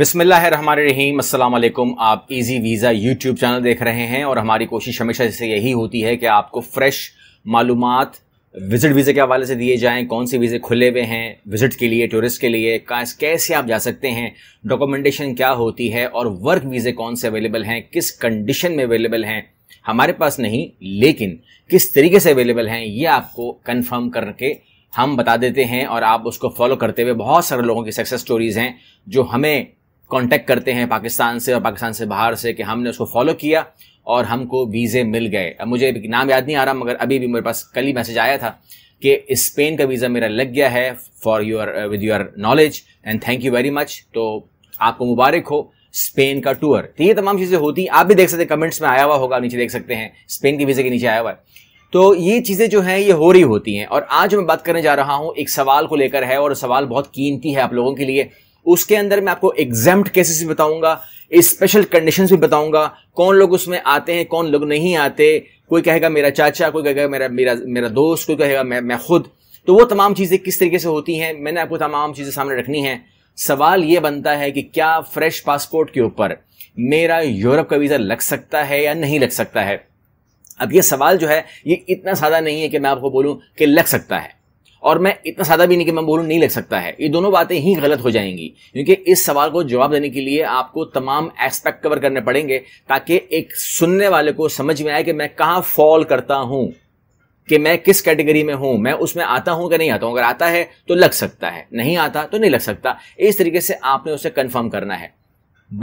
अस्सलाम वालेकुम आप इजी वीज़ा यूट्यूब चैनल देख रहे हैं और हमारी कोशिश हमेशा से यही होती है कि आपको फ़्रेश मालूम विज़िट वीज़े के हवाले से दिए जाएं कौन से वीज़े खुले हुए हैं विज़िट के लिए टूरिस्ट के लिए कैसे आप जा सकते हैं डॉक्यूमेंटेशन क्या होती है और वर्क वीज़े कौन से अवेलेबल हैं किस कंडीशन में अवेलेबल हैं हमारे पास नहीं लेकिन किस तरीके से अवेलेबल हैं ये आपको कन्फर्म करके हम बता देते हैं और आप उसको फॉलो करते हुए बहुत सारे लोगों की सक्सेस स्टोरीज़ हैं जो हमें कांटेक्ट करते हैं पाकिस्तान से और पाकिस्तान से बाहर से कि हमने उसको फॉलो किया और हमको वीज़े मिल गए अब मुझे नाम याद नहीं आ रहा मगर अभी भी मेरे पास कल ही मैसेज आया था कि स्पेन का वीज़ा मेरा लग गया है for your with your knowledge and thank you very much तो आपको मुबारक हो स्पेन का टूर तो ये तमाम चीज़ें होती आप भी देख सकते हैं कमेंट्स में आया हुआ होगा नीचे देख सकते हैं स्पेन के वीज़े के नीचे आया हुआ है तो ये चीज़ें जो हैं ये हो रही होती हैं और आज मैं बात करने जा रहा हूँ एक सवाल को लेकर है और सवाल बहुत कीमती है आप लोगों के लिए उसके अंदर मैं आपको एग्जाम्प्ट केसेस भी बताऊंगा स्पेशल कंडीशंस भी बताऊंगा कौन लोग उसमें आते हैं कौन लोग नहीं आते कोई कहेगा मेरा चाचा कोई कहेगा मेरा मेरा मेरा दोस्त कोई कहेगा मैं मैं खुद तो वो तमाम चीज़ें किस तरीके से होती हैं मैंने आपको तमाम चीज़ें सामने रखनी हैं सवाल ये बनता है कि क्या फ्रेश पासपोर्ट के ऊपर मेरा यूरोप का वीज़ा लग सकता है या नहीं लग सकता है अब ये सवाल जो है ये इतना सादा नहीं है कि मैं आपको बोलूँ कि लग सकता है और मैं इतना सादा भी नहीं कि मैं बोलूँ नहीं लग सकता है ये दोनों बातें ही गलत हो जाएंगी क्योंकि इस सवाल को जवाब देने के लिए आपको तमाम एस्पेक्ट कवर करने पड़ेंगे ताकि एक सुनने वाले को समझ में आए कि मैं कहाँ फॉल करता हूँ कि मैं किस कैटेगरी में हूं मैं उसमें आता हूं कि नहीं आता हूं अगर आता है तो लग सकता है नहीं आता तो नहीं लग सकता इस तरीके से आपने उसे कन्फर्म करना है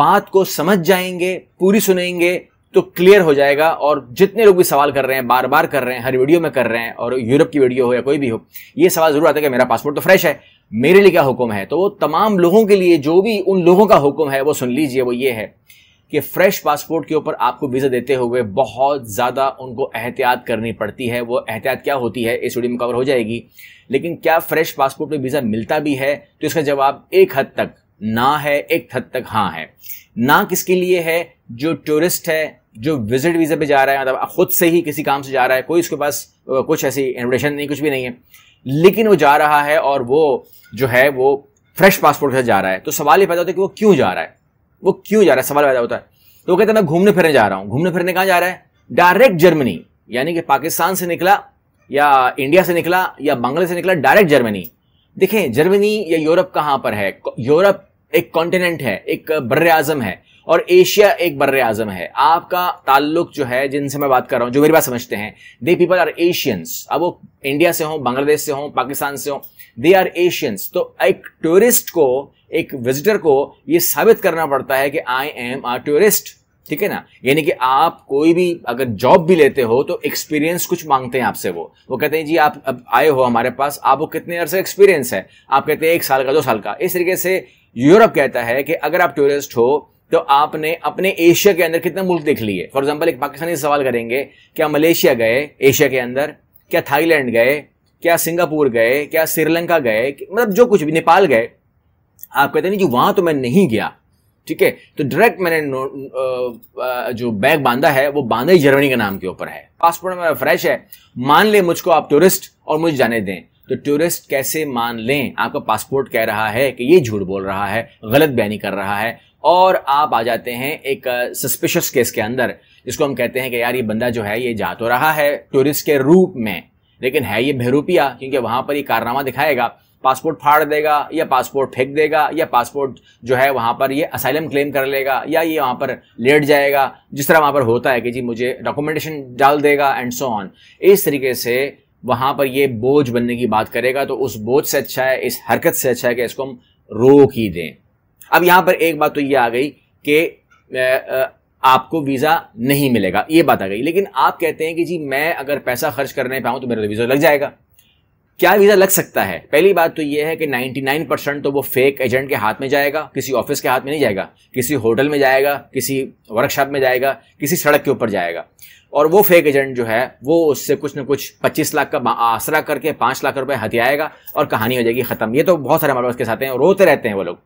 बात को समझ जाएंगे पूरी सुनेंगे तो क्लियर हो जाएगा और जितने लोग भी सवाल कर रहे हैं बार बार कर रहे हैं हर वीडियो में कर रहे हैं और यूरोप की वीडियो हो या कोई भी हो ये सवाल जरूर आता है कि मेरा पासपोर्ट तो फ्रेश है मेरे लिए क्या हुक्म है तो वो तमाम लोगों के लिए जो भी उन लोगों का हुक्म है वो सुन लीजिए वो ये है कि फ्रेश पासपोर्ट के ऊपर आपको वीज़ा देते हुए बहुत ज़्यादा उनको एहतियात करनी पड़ती है वो एहतियात क्या होती है इस वीडियो में कवर हो जाएगी लेकिन क्या फ्रेश पासपोर्ट में वीज़ा मिलता भी है तो इसका जवाब एक हद तक ना है एक हद तक हाँ है ना किसके लिए है जो टूरिस्ट है जो विजिट वीजे पे जा रहा है मतलब खुद से ही किसी काम से जा रहा है कोई उसके पास कुछ ऐसी इन्विटेशन नहीं कुछ भी नहीं है लेकिन वो जा रहा है और वो जो है वो फ्रेश पासपोर्ट के साथ जा रहा है तो सवाल ये पैदा होता है कि वो क्यों जा रहा है वो क्यों जा रहा है सवाल पैदा होता है तो वो कहता मैं घूमने फिरने जा रहा हूँ घूमने फिरने कहाँ जा रहा है डायरेक्ट जर्मनी यानी कि पाकिस्तान से निकला या इंडिया से निकला या बांग्लादेश से निकला डायरेक्ट जर्मनी देखें जर्मनी या यूरोप कहाँ पर है यूरोप एक कॉन्टिनेंट है एक बर आजम है और एशिया एक बर आजम है आपका ताल्लुक जो है जिनसे मैं बात कर रहा हूँ जो मेरी बात समझते हैं दे पीपल आर एशियंस अब वो इंडिया से हों बांग्लादेश से हों पाकिस्तान से हों दे आर एशियंस तो एक टूरिस्ट को एक विजिटर को ये साबित करना पड़ता है कि आई एम आ टूरिस्ट ठीक है ना यानी कि आप कोई भी अगर जॉब भी लेते हो तो एक्सपीरियंस कुछ मांगते हैं आपसे वो वो कहते हैं जी आप अब आए हो हमारे पास आपको कितने अरसे एक्सपीरियंस है आप कहते हैं एक साल का दो साल का इस तरीके से यूरोप कहता है कि अगर आप टूरिस्ट हो तो आपने अपने एशिया के अंदर कितने मुल्क देख लिए फॉर एग्जाम्पल एक पाकिस्तानी सवाल करेंगे क्या मलेशिया गए एशिया के अंदर क्या थाईलैंड गए क्या सिंगापुर गए क्या श्रीलंका गए मतलब जो कुछ भी नेपाल गए आप कहते नहीं जी वहां तो मैं नहीं गया ठीक है तो डायरेक्ट मैंने जो बैग बांधा है वो बांधा ही जर्मनी के नाम के ऊपर है पासपोर्ट मेरा फ्रेश है मान ले मुझको आप टूरिस्ट और मुझे जाने दें तो टूरिस्ट कैसे मान लें आपका पासपोर्ट कह रहा है कि ये झूठ बोल रहा है गलत बयानी कर रहा है और आप आ जाते हैं एक सस्पिशियस केस के अंदर जिसको हम कहते हैं कि यार ये बंदा जो है ये जा तो रहा है टूरिस्ट के रूप में लेकिन है ये बहरूपिया क्योंकि वहाँ पर ये कारनामा दिखाएगा पासपोर्ट फाड़ देगा या पासपोर्ट फेंक देगा या पासपोर्ट जो है वहाँ पर ये असाइलम क्लेम कर लेगा या ये वहाँ पर लेट जाएगा जिस तरह वहाँ पर होता है कि जी मुझे डॉक्यूमेंटेशन डाल देगा एंड सो ऑन इस तरीके से वहाँ पर ये बोझ बनने की बात करेगा तो उस बोझ से अच्छा है इस हरकत से अच्छा है कि इसको हम रोक ही दें अब यहां पर एक बात तो ये आ गई कि आपको वीज़ा नहीं मिलेगा ये बात आ गई लेकिन आप कहते हैं कि जी मैं अगर पैसा खर्च करने पाऊं तो मेरा तो वीज़ा लग जाएगा क्या वीज़ा लग सकता है पहली बात तो यह है कि 99 परसेंट तो वो फेक एजेंट के हाथ में जाएगा किसी ऑफिस के हाथ में नहीं जाएगा किसी होटल में जाएगा किसी वर्कशॉप में जाएगा किसी सड़क के ऊपर जाएगा और वो फेक एजेंट जो है वो उससे कुछ ना कुछ 25 लाख का आसरा करके 5 लाख रुपए हथियाएगा और कहानी हो जाएगी ख़त्म ये तो बहुत सारे हमारे पास के साथ हैं रोते रहते हैं वो लोग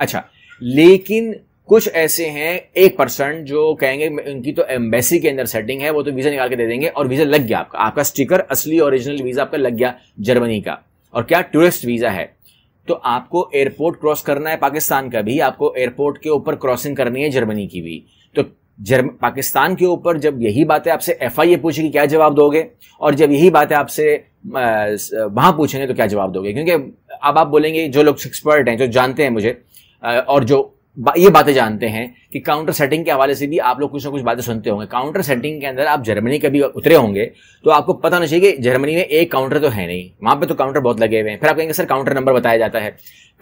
अच्छा लेकिन कुछ ऐसे हैं एक परसेंट जो कहेंगे उनकी तो एम्बेसी के अंदर सेटिंग है वो तो वीज़ा निकाल के दे देंगे और वीज़ा लग गया आपका आपका स्टिकर असली ओरिजिनल वीज़ा आपका लग गया जर्मनी का और क्या टूरिस्ट वीज़ा है तो आपको एयरपोर्ट क्रॉस करना है पाकिस्तान का भी आपको एयरपोर्ट के ऊपर क्रॉसिंग करनी है जर्मनी की भी तो जर्म पाकिस्तान के ऊपर जब यही बातें आपसे एफ आई ए पूछेगी क्या जवाब दोगे और जब यही बातें आपसे वहां पूछेंगे तो क्या जवाब दोगे क्योंकि अब आप बोलेंगे जो लोग एक्सपर्ट हैं जो जानते हैं मुझे और जो ये बातें जानते हैं कि काउंटर सेटिंग के हवाले से भी आप लोग कुछ ना कुछ बातें सुनते होंगे काउंटर सेटिंग के अंदर आप जर्मनी कभी उतरे होंगे तो आपको पता होना चाहिए कि जर्मनी में एक काउंटर तो है नहीं वहां पे तो काउंटर बहुत लगे हुए हैं फिर आप कहेंगे सर काउंटर नंबर बताया जाता है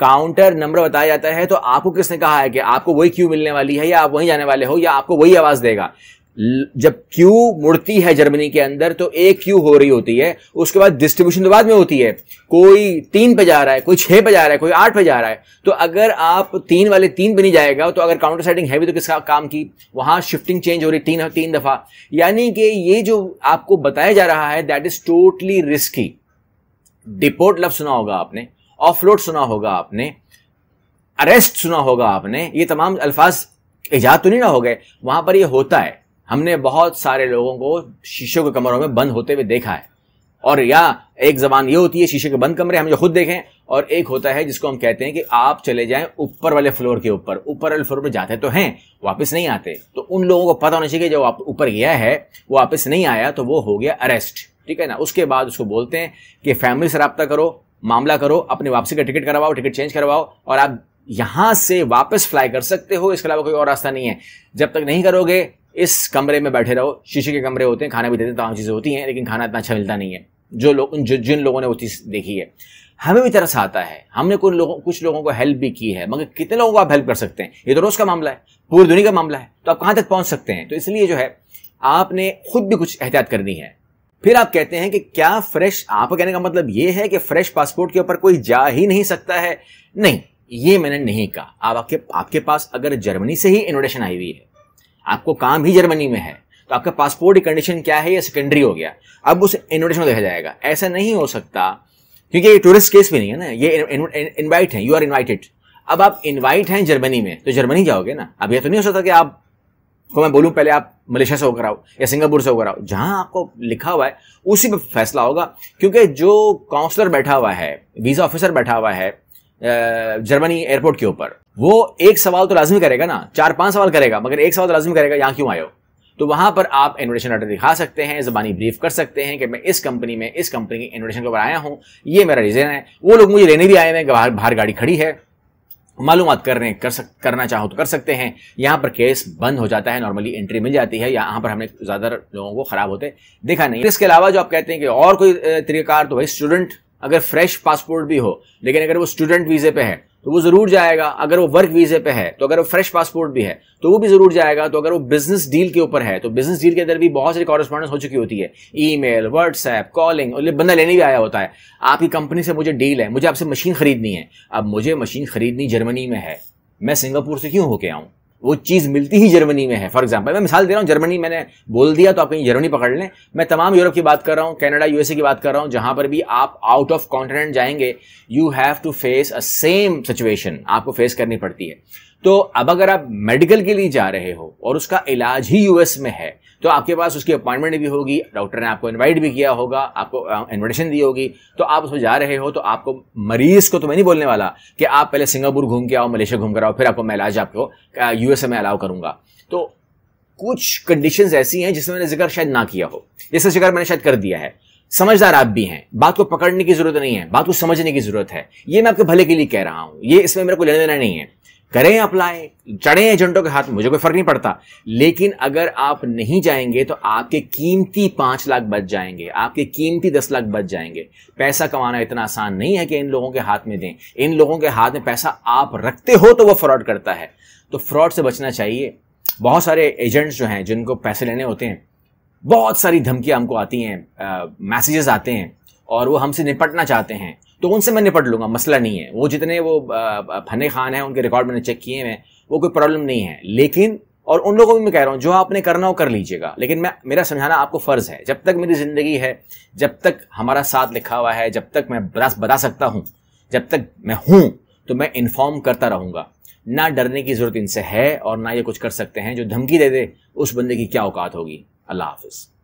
काउंटर नंबर बताया जाता है तो आपको किसने कहा है कि आपको वही क्यू मिलने वाली है या आप वहीं जाने वाले हो या आपको वही आवाज़ देगा जब क्यू मुड़ती है जर्मनी के अंदर तो एक क्यू हो रही होती है उसके बाद डिस्ट्रीब्यूशन तो बाद में होती है कोई तीन पे जा रहा है कोई छह पे जा रहा है कोई आठ पे जा रहा है तो अगर आप तीन वाले तीन पे नहीं जाएगा तो अगर काउंटर साइडिंग है भी तो किसका काम की वहां शिफ्टिंग चेंज हो रही तीन तीन दफा यानी कि ये जो आपको बताया जा रहा है that is totally risky deport love सुना होगा आपने ऑफलोड सुना होगा आपने अरेस्ट सुना होगा आपने ये तमाम अल्फाज ईजाद तो नहीं ना हो गए वहां पर यह होता है हमने बहुत सारे लोगों को शीशों के कमरों में बंद होते हुए देखा है और या एक जबान ये होती है शीशे के बंद कमरे हम जो खुद देखें और एक होता है जिसको हम कहते हैं कि आप चले जाएं ऊपर वाले फ्लोर के ऊपर ऊपर वाले फ्लोर पर जाते तो हैं वापस नहीं आते तो उन लोगों को पता होना चाहिए कि जो ऊपर गया है वो वापस नहीं आया तो वो हो गया अरेस्ट ठीक है ना उसके बाद उसको बोलते हैं कि फैमिली से रबता करो मामला करो अपनी वापसी का टिकट करवाओ टिकट चेंज करवाओ और आप यहाँ से वापस फ्लाई कर सकते हो इसके अलावा कोई और रास्ता नहीं है जब तक नहीं करोगे इस कमरे में बैठे रहो शीशे के कमरे होते हैं खाना भी देते हैं तमाम तो चीज़ें होती हैं लेकिन खाना इतना अच्छा मिलता नहीं है जो लोग जिन लोगों ने वो चीज़ देखी है हमें भी तरस आता है हमने कुछ लोगों कुछ लोगों को हेल्प भी की है मगर कितने लोगों को आप हेल्प कर सकते हैं ये तो रोज़ का मामला है पूरी दुनिया का मामला है तो आप कहाँ तक पहुँच सकते हैं तो इसलिए जो है आपने खुद भी कुछ एहतियात करनी है फिर आप कहते हैं कि क्या फ्रेश आपका कहने का मतलब ये है कि फ्रेश पासपोर्ट के ऊपर कोई जा ही नहीं सकता है नहीं ये मैंने नहीं कहा आप आपके आपके पास अगर जर्मनी से ही इन्विटेशन आई हुई है आपको काम ही जर्मनी में है तो आपका पासपोर्ट की कंडीशन क्या है ये सेकेंडरी हो गया अब उस इन्विटेशन देखा जाएगा ऐसा नहीं हो सकता क्योंकि ये टूरिस्ट केस भी नहीं है ना ये इनवाइट है यू आर इन्वाइटेड अब आप इनवाइट हैं जर्मनी में तो जर्मनी जाओगे ना अब यह तो नहीं हो सकता कि आप को मैं बोलूं पहले आप मलेशिया से होकर आओ या सिंगापुर से होकर आओ जहां आपको लिखा हुआ है उसी पर फैसला होगा क्योंकि जो काउंसलर बैठा हुआ है वीज़ा ऑफिसर बैठा हुआ है जर्मनी एयरपोर्ट के ऊपर वो एक सवाल तो लाजमी करेगा ना चार पांच सवाल करेगा मगर एक सवाल तो लाजमी करेगा यहाँ क्यों आयो तो वहां पर आप इन्विटेशन लेटर दिखा सकते हैं जबानी ब्रीफ कर सकते हैं कि मैं इस कंपनी में इस कंपनी की इन्विटेशन के ऊपर आया हूं ये मेरा रीजन है वो लोग मुझे लेने भी आए हैं बाहर बाहर गाड़ी खड़ी है मालूम करने कर सक करना चाहो तो कर सकते हैं यहां पर केस बंद हो जाता है नॉर्मली एंट्री मिल जाती है यहां पर हमने ज़्यादातर लोगों को ख़राब होते देखा नहीं इसके अलावा जो आप कहते हैं कि और कोई तरीका तो भाई स्टूडेंट अगर फ्रेश पासपोर्ट भी हो लेकिन अगर वो स्टूडेंट वीजे पे है तो वो जरूर जाएगा अगर वो वर्क वीजे पे है तो अगर वो फ्रेश पासपोर्ट भी है तो वो भी जरूर जाएगा तो अगर वो बिजनेस डील के ऊपर है तो बिजनेस डील के अंदर भी बहुत सारी कॉरेस्पॉन्डेंस हो चुकी होती है ई मेल व्हाट्सएप कॉलिंग और बंदा लेने भी आया होता है आपकी कंपनी से मुझे डील है मुझे आपसे मशीन खरीदनी है अब मुझे मशीन खरीदनी जर्मनी में है मैं सिंगापुर से क्यों होके आऊँ वो चीज़ मिलती ही जर्मनी में है फॉर एग्जाम्पल मैं मिसाल दे रहा हूँ जर्मनी मैंने बोल दिया तो आप कहीं जर्मनी पकड़ लें मैं तमाम यूरोप की बात कर रहा हूँ कनाडा यूएसए की बात कर रहा हूँ जहाँ पर भी आप आउट ऑफ कॉन्टिनेंट जाएंगे you have to face a same situation आपको फेस करनी पड़ती है तो अब अगर आप मेडिकल के लिए जा रहे हो और उसका इलाज ही यूएस में है तो आपके पास उसकी अपॉइंटमेंट भी होगी डॉक्टर ने आपको इनवाइट भी किया होगा आपको इन्विटेशन दी होगी तो आप उसमें जा रहे हो तो आपको मरीज को तो मैं नहीं बोलने वाला कि आप पहले सिंगापुर घूम के आओ मलेशिया घूम कर आओ फिर आपको मैं इलाज आपको यूएसए में अलाउ करूंगा तो कुछ कंडीशंस ऐसी हैं जिसमें मैंने जिक्र शायद ना किया हो जिसका जिक्र मैंने शायद कर दिया है समझदार आप भी हैं बात को पकड़ने की जरूरत नहीं है बात को समझने की जरूरत है ये मैं आपके भले के लिए कह रहा हूं ये इसमें मेरे को लेना देना नहीं है करें अप्लाई चढ़ें एजेंटों के हाथ में मुझे कोई फर्क नहीं पड़ता लेकिन अगर आप नहीं जाएंगे तो आपके कीमती पांच लाख बच जाएंगे आपके कीमती दस लाख बच जाएंगे पैसा कमाना इतना आसान नहीं है कि इन लोगों के हाथ में दें इन लोगों के हाथ में पैसा आप रखते हो तो वह फ्रॉड करता है तो फ्रॉड से बचना चाहिए बहुत सारे एजेंट्स जो हैं जिनको पैसे लेने होते हैं बहुत सारी धमकियाँ हमको आती हैं मैसेजेस आते हैं और वो हमसे निपटना चाहते हैं तो उनसे मैं निपट लूंगा मसला नहीं है वो जितने वो फने खान हैं उनके रिकॉर्ड मैंने चेक किए हैं वो कोई प्रॉब्लम नहीं है लेकिन और उन लोगों को भी मैं कह रहा हूँ जो आपने करना हो कर लीजिएगा लेकिन मैं मेरा समझाना आपको फ़र्ज़ है जब तक मेरी ज़िंदगी है जब तक हमारा साथ लिखा हुआ है जब तक मैं बता सकता हूँ जब तक मैं हूँ तो मैं इन्फॉर्म करता रहूँगा ना डरने की ज़रूरत इनसे है और ना ये कुछ कर सकते हैं जो धमकी दे दे उस बंदे की क्या औकात होगी अल्लाह हाफिज़